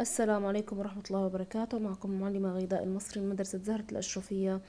السلام عليكم ورحمة الله وبركاته معكم معلمة غيداء المصري من مدرسة زهرة الأشرفية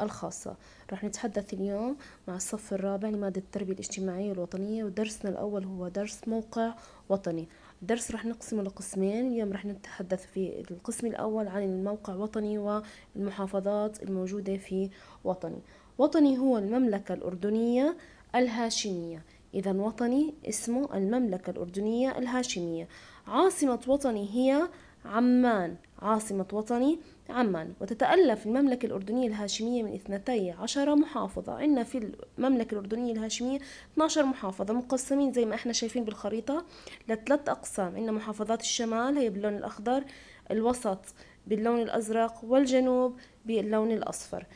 الخاصة رح نتحدث اليوم مع الصف الرابع لمادة التربية الاجتماعية الوطنية ودرسنا الأول هو درس موقع وطني الدرس رح نقسمه لقسمين اليوم رح نتحدث في القسم الأول عن الموقع وطني والمحافظات الموجودة في وطني وطني هو المملكة الأردنية الهاشمية إذا وطني اسمه المملكة الأردنية الهاشمية عاصمة وطني هي عمان عاصمة وطني عمان وتتألف المملكة الأردنية الهاشمية من اثنتي عشر محافظة عندنا في المملكة الأردنية الهاشمية 12 محافظة مقسمين زي ما احنا شايفين بالخريطة لثلاث أقسام عندنا محافظات الشمال هي باللون الأخضر الوسط باللون الأزرق والجنوب باللون الأصفر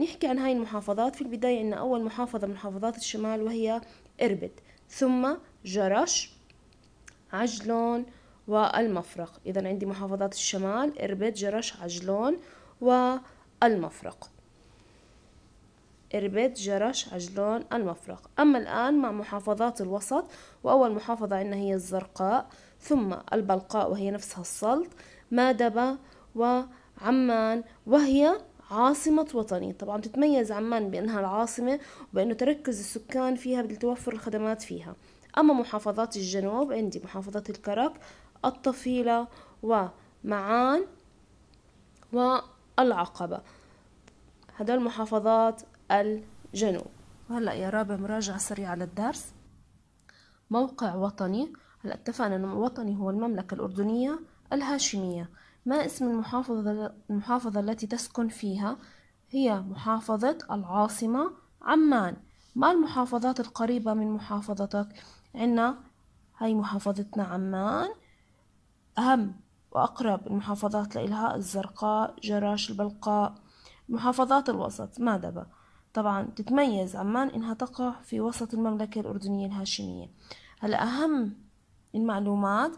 نحكي عن هاي المحافظات في البداية عندنا أول محافظة من محافظات الشمال وهي إربد ثم جرش عجلون والمفرق إذا عندي محافظات الشمال إربد جرش عجلون والمفرق إربد جرش عجلون المفرق أما الآن مع محافظات الوسط وأول محافظة عندنا هي الزرقاء ثم البلقاء وهي نفسها السلط مادبة وعمان وهي عاصمة وطني طبعا تتميز عمان بأنها العاصمة وبأنه تركز السكان فيها لتوفر الخدمات فيها أما محافظات الجنوب عندي محافظة الكرك الطفيلة ومعان والعقبة هدول محافظات الجنوب وهلا يا رابع مراجعة سريعة للدرس موقع وطني هلا اتفقنا انه وطني هو المملكة الأردنية الهاشمية ما اسم المحافظة, المحافظة التي تسكن فيها؟ هي محافظة العاصمة عمان ما المحافظات القريبة من محافظتك؟ عنا هاي محافظتنا عمان أهم وأقرب المحافظات لإلها الزرقاء جراش البلقاء محافظات الوسط مادبة طبعا تتميز عمان إنها تقع في وسط المملكة الأردنية الهاشمية هلا أهم المعلومات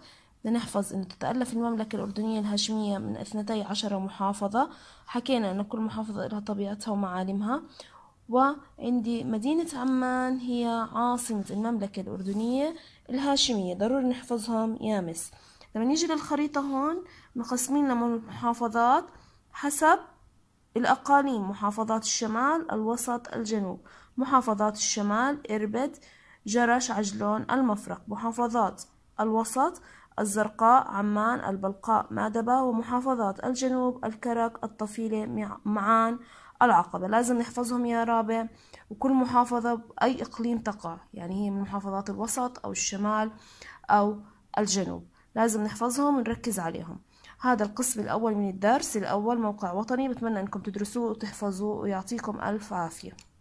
لنحفظ أن تتألف المملكة الأردنية الهاشمية من اثنتي عشر محافظة حكينا أن كل محافظة لها طبيعتها ومعالمها وعندي مدينة عمان هي عاصمة المملكة الأردنية الهاشمية ضروري نحفظهم يامس لما نيجي للخريطة هون مقسمين المحافظات حسب الأقاليم محافظات الشمال الوسط الجنوب محافظات الشمال إربد جرش عجلون المفرق محافظات الوسط الزرقاء عمان البلقاء مادبة ومحافظات الجنوب الكرك الطفيلة معان العقبة لازم نحفظهم يا رابع وكل محافظة بأي إقليم تقع يعني هي من محافظات الوسط أو الشمال أو الجنوب لازم نحفظهم ونركز عليهم هذا القسم الأول من الدرس الأول موقع وطني بتمنى أنكم تدرسوه وتحفظوه ويعطيكم ألف عافية